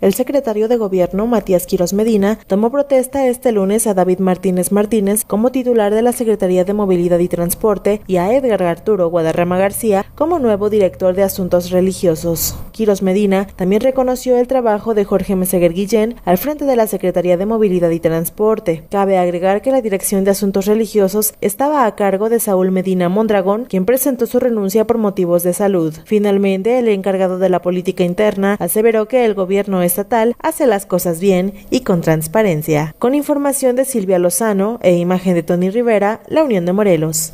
El secretario de Gobierno, Matías Quiroz Medina, tomó protesta este lunes a David Martínez Martínez como titular de la Secretaría de Movilidad y Transporte y a Edgar Arturo Guadarrama García como nuevo director de Asuntos Religiosos. Quiros Medina también reconoció el trabajo de Jorge Meseguer Guillén al frente de la Secretaría de Movilidad y Transporte. Cabe agregar que la Dirección de Asuntos Religiosos estaba a cargo de Saúl Medina Mondragón, quien presentó su renuncia por motivos de salud. Finalmente, el encargado de la política interna aseveró que el gobierno estatal hace las cosas bien y con transparencia. Con información de Silvia Lozano e imagen de Tony Rivera, La Unión de Morelos.